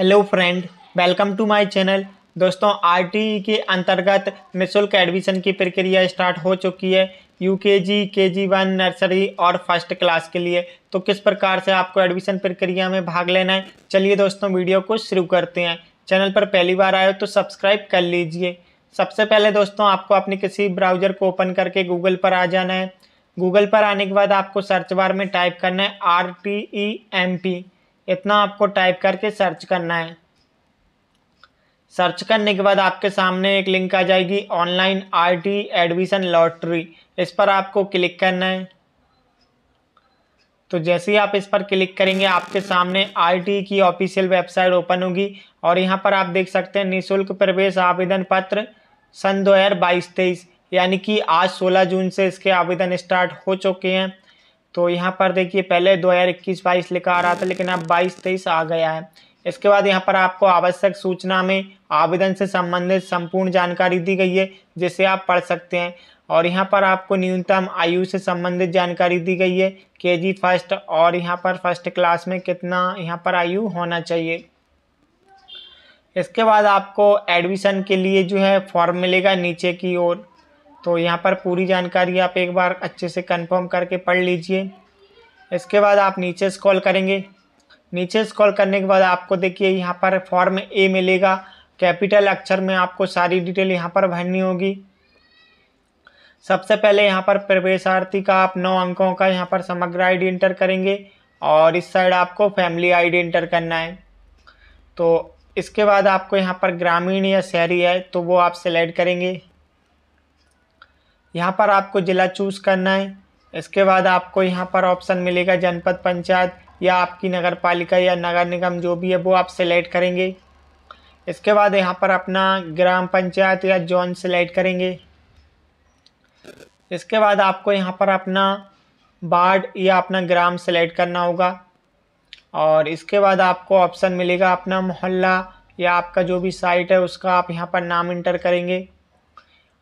hello friend welcome to my channel दोस्तों R e के अंतर्गत निःशुल्क एडमिशन की प्रक्रिया स्टार्ट हो चुकी है you K G K G one nursery और फर्स्ट क्लास के लिए तो किस प्रकार से आपको एडमिशन प्रक्रिया में भाग लेना है चलिए दोस्तों वीडियो को शुरू करते हैं चैनल पर पहली बार आए हो तो सब्सक्राइब कर लीजिए सबसे पहले दोस्तों आपको अपने किसी ब्राउजर को ओपन करके गूगल पर आ जाना है गूगल पर आने के बाद आपको सर्च बार में टाइप करना है R T E M P इतना आपको टाइप करके सर्च करना है सर्च करने के बाद आपके सामने एक लिंक आ जाएगी ऑनलाइन आईटी एडमिशन लॉटरी इस पर आपको क्लिक करना है तो जैसे ही आप इस पर क्लिक करेंगे आपके सामने आईटी की ऑफिशियल वेबसाइट ओपन होगी और यहाँ पर आप देख सकते हैं निःशुल्क प्रवेश आवेदन पत्र सन दो हज़ार बाईस तेईस यानी कि आज 16 जून से इसके आवेदन स्टार्ट हो चुके हैं तो यहाँ पर देखिए पहले 2021-22 लिखा आ रहा था लेकिन अब 22-23 आ गया है इसके बाद यहाँ पर आपको आवश्यक सूचना में आवेदन से संबंधित संपूर्ण जानकारी दी गई है जिसे आप पढ़ सकते हैं और यहाँ पर आपको न्यूनतम आयु से संबंधित जानकारी दी गई है के जी फर्स्ट और यहाँ पर फर्स्ट क्लास में कितना यहाँ पर आयु होना चाहिए इसके बाद आपको एडमिशन के लिए जो है फॉर्म मिलेगा नीचे की ओर तो यहाँ पर पूरी जानकारी आप एक बार अच्छे से कंफर्म करके पढ़ लीजिए इसके बाद आप नीचे स्क्रॉल करेंगे नीचे स्क्रॉल करने के बाद आपको देखिए यहाँ पर फॉर्म ए मिलेगा कैपिटल अक्षर में आपको सारी डिटेल यहाँ पर भरनी होगी सबसे पहले यहाँ पर प्रवेशार्थी का आप नौ अंकों का यहाँ पर समग्र आईडी एंटर करेंगे और इस साइड आपको फैमिली आईडी एंटर करना है तो इसके बाद आपको यहाँ पर ग्रामीण या शहरी है तो वो आप सेलेक्ट करेंगे यहाँ पर आपको ज़िला चूज़ करना है इसके बाद आपको यहाँ पर ऑप्शन मिलेगा जनपद पंचायत या आपकी नगर पालिका या नगर निगम जो भी है वो आप सिलेक्ट करेंगे इसके बाद यहाँ पर अपना ग्राम पंचायत या जोन सेलेक्ट करेंगे इसके बाद आपको यहाँ पर अपना वार्ड या अपना ग्राम सेलेक्ट करना होगा और इसके बाद आपको ऑप्शन मिलेगा अपना मोहल्ला या आपका जो भी साइट है उसका आप यहाँ पर नाम इंटर करेंगे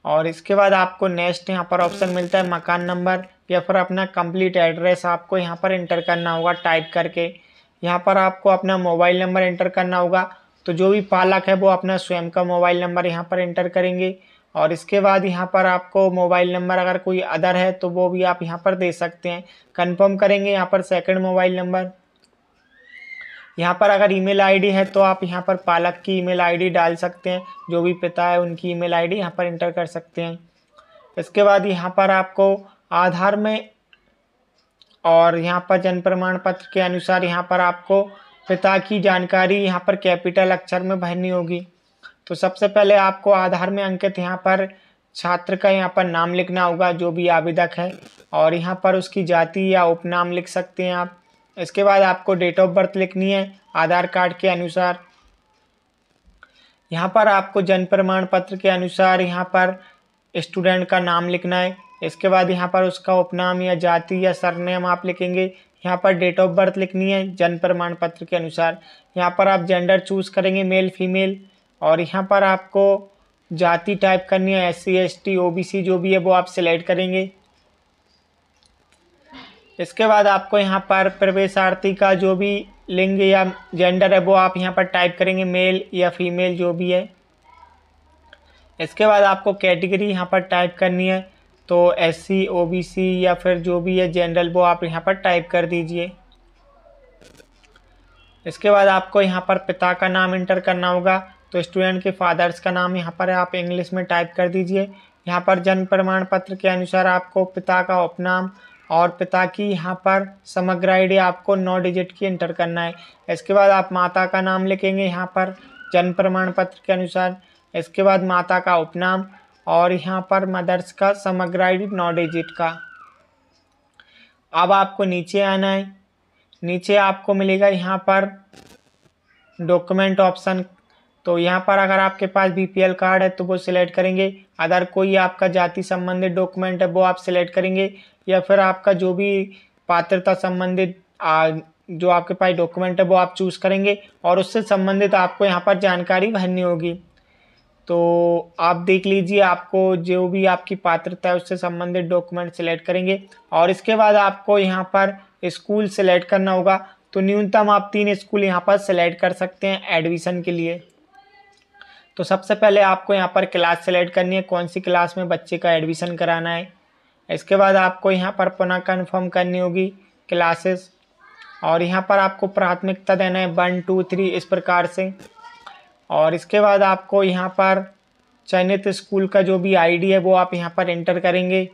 और इसके बाद आपको नेक्स्ट यहाँ पर ऑप्शन मिलता है मकान नंबर या फिर अपना कंप्लीट एड्रेस आपको यहाँ पर इंटर करना होगा टाइप करके यहाँ पर आपको अपना मोबाइल नंबर इंटर करना होगा तो जो भी पालक है वो अपना स्वयं का मोबाइल नंबर यहाँ पर इंटर करेंगे और इसके बाद यहाँ पर आपको मोबाइल नंबर अगर कोई अदर है तो वो भी आप यहाँ पर दे सकते हैं कंफर्म करेंगे यहाँ पर सेकंड मोबाइल नंबर यहाँ पर अगर ईमेल आईडी है तो आप यहाँ पर पालक की ईमेल आईडी डाल सकते हैं जो भी पिता है उनकी ईमेल आईडी यहाँ पर इंटर कर सकते हैं इसके बाद यहाँ पर आपको आधार में और यहाँ पर जन्म प्रमाण पत्र के अनुसार यहाँ पर आपको पिता की जानकारी यहाँ पर कैपिटल अक्षर में भरनी होगी तो सबसे पहले आपको आधार में अंकित यहाँ पर छात्र का यहाँ पर नाम लिखना होगा जो भी आवेदक है और यहाँ पर उसकी जाति या उपनाम लिख सकते हैं आप इसके बाद आपको डेट ऑफ बर्थ लिखनी है आधार कार्ड के अनुसार यहाँ पर आपको जन्म प्रमाण पत्र के अनुसार यहाँ पर स्टूडेंट का नाम लिखना है इसके बाद यहाँ पर उसका उपनाम या जाति या सरनेम आप लिखेंगे यहाँ पर डेट ऑफ बर्थ लिखनी है जन्म प्रमाण पत्र के अनुसार यहाँ पर आप जेंडर चूज़ करेंगे मेल फीमेल और यहाँ पर आपको जाति टाइप करनी है S C S T O B C जो भी है वो आप सिलेक्ट करेंगे इसके बाद आपको यहाँ पर प्रवेशार्थी का जो भी लिंग या जेंडर है वो आप यहाँ पर टाइप करेंगे मेल या फीमेल जो भी है इसके बाद आपको कैटेगरी यहाँ पर टाइप करनी है तो एस सी ओ बी सी या फिर जो भी है जनरल वो आप यहाँ पर टाइप कर दीजिए इसके बाद आपको यहाँ पर पिता का नाम इंटर करना होगा तो स्टूडेंट के फादर्स का नाम यहाँ पर आप इंग्लिश में टाइप कर दीजिए यहाँ पर जन्म प्रमाण पत्र के अनुसार आपको पिता का उपनाम और पिता की यहाँ पर समग्र आईडी आपको नौ डिजिट की एंटर करना है इसके बाद आप माता का नाम लिखेंगे यहाँ पर जन्म प्रमाण पत्र के अनुसार इसके बाद माता का उपनाम और यहाँ पर मदर्स का समग्र आईडी नौ डिजिट का अब आपको नीचे आना है नीचे आपको मिलेगा यहाँ पर डॉक्यूमेंट ऑप्शन तो यहाँ पर अगर आपके पास बी कार्ड है तो वो सिलेक्ट करेंगे अदर कोई आपका जाति संबंधित डॉक्यूमेंट है वो आप सिलेक्ट करेंगे या फिर आपका जो भी पात्रता संबंधित जो आपके पास डॉक्यूमेंट है वो आप चूज़ करेंगे और उससे संबंधित आपको यहाँ पर जानकारी भरनी होगी तो आप देख लीजिए आपको जो भी आपकी पात्रता है उससे संबंधित डॉक्यूमेंट सिलेक्ट करेंगे और इसके बाद आपको यहाँ पर स्कूल सेलेक्ट करना होगा तो न्यूनतम आप तीन स्कूल यहाँ पर सिलेक्ट कर सकते हैं एडमिशन के लिए तो सबसे पहले आपको यहाँ पर क्लास सेलेक्ट करनी है कौन सी क्लास में बच्चे का एडमिशन कराना है इसके बाद आपको यहाँ पर पुनः कन्फर्म करनी होगी क्लासेस और यहाँ पर आपको प्राथमिकता देना है वन टू थ्री इस प्रकार से और इसके बाद आपको यहाँ पर चयनित स्कूल का जो भी आईडी है वो आप यहाँ पर एंटर करेंगे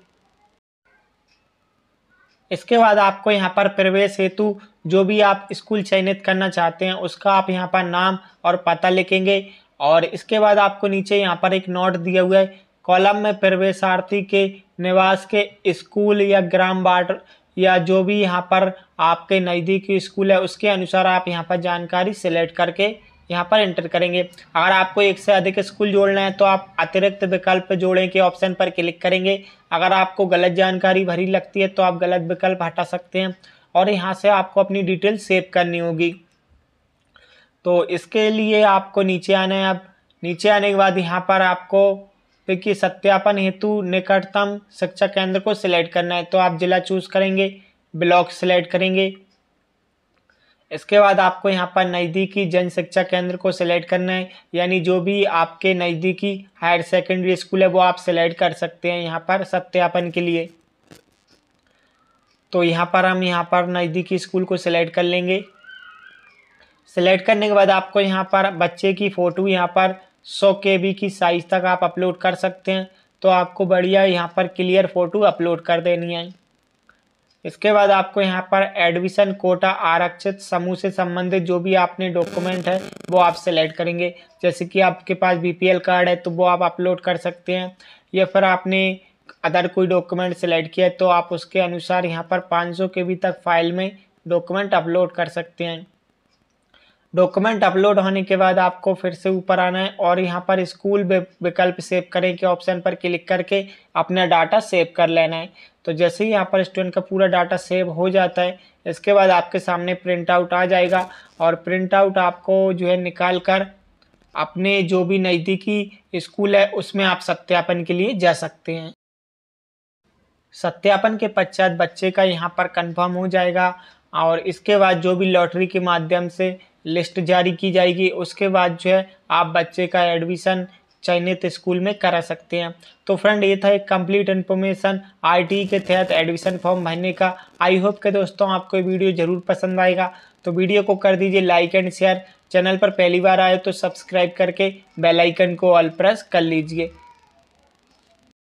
इसके बाद आपको यहाँ पर प्रवेश हेतु जो भी आप स्कूल चयनित करना चाहते हैं उसका आप यहाँ पर नाम और पता लिखेंगे और इसके बाद आपको नीचे यहाँ पर एक नोट दिया हुआ है कॉलम में प्रवेशार्थी के निवास के स्कूल या ग्राम वार्ड या जो भी यहाँ पर आपके नज़दीकी स्कूल है उसके अनुसार आप यहाँ पर जानकारी सिलेक्ट करके यहाँ पर एंटर करेंगे अगर आपको एक से अधिक स्कूल जोड़ना है तो आप अतिरिक्त विकल्प जोड़ें के ऑप्शन पर क्लिक करेंगे अगर आपको गलत जानकारी भरी लगती है तो आप गलत विकल्प हटा सकते हैं और यहाँ से आपको अपनी डिटेल सेव करनी होगी तो इसके लिए आपको नीचे आना है अब नीचे आने के बाद यहाँ पर आपको देखिए सत्यापन हेतु निकटतम शिक्षा केंद्र को सिलेक्ट करना है तो आप जिला चूज करेंगे ब्लॉक सिलेक्ट करेंगे इसके बाद आपको यहाँ पर नज़दीकी जन शिक्षा केंद्र को सिलेक्ट करना है यानी जो भी आपके नज़दीकी हायर सेकेंडरी स्कूल है वो आप सिलेक्ट कर सकते हैं यहाँ पर सत्यापन के लिए तो यहाँ पर हम यहाँ पर नज़दीकी स्कूल को सिलेक्ट कर लेंगे सेलेक्ट करने के बाद आपको यहाँ पर बच्चे की फ़ोटो यहाँ पर सौ के बी की साइज़ तक आप अपलोड कर सकते हैं तो आपको बढ़िया यहाँ पर क्लियर फ़ोटो अपलोड कर देनी है इसके बाद आपको यहाँ पर एडमिशन कोटा आरक्षित समूह से संबंधित जो भी आपने डॉक्यूमेंट है वो आप सेलेक्ट करेंगे जैसे कि आपके पास बीपीएल कार्ड है तो वो आप अपलोड कर सकते हैं या फिर आपने अदर कोई डॉक्यूमेंट सेलेक्ट किया है तो आप उसके अनुसार यहाँ पर 500 के बी तक फाइल में डॉक्यूमेंट अपलोड कर सकते हैं डॉक्यूमेंट अपलोड होने के बाद आपको फिर से ऊपर आना है और यहाँ पर स्कूल विकल्प सेव करें के ऑप्शन पर क्लिक करके अपना डाटा सेव कर लेना है तो जैसे ही यहाँ पर स्टूडेंट का पूरा डाटा सेव हो जाता है इसके बाद आपके सामने प्रिंट आउट आ जाएगा और प्रिंट आउट आपको जो है निकाल कर अपने जो भी नज़दीकी स्कूल है उसमें आप सत्यापन के लिए जा सकते हैं सत्यापन के पश्चात बच्चे का यहाँ पर कन्फर्म हो जाएगा और इसके बाद जो भी लॉटरी के माध्यम से लिस्ट जारी की जाएगी उसके बाद जो है आप बच्चे का एडमिशन चयनित स्कूल में करा सकते हैं तो फ्रेंड ये था एक कंप्लीट इन्फॉर्मेशन आई के तहत एडमिशन फॉर्म भरने का आई होप के दोस्तों आपको ये वीडियो ज़रूर पसंद आएगा तो वीडियो को कर दीजिए लाइक एंड शेयर चैनल पर पहली बार आए तो सब्सक्राइब करके बेल आइकन को ऑल प्रेस कर लीजिए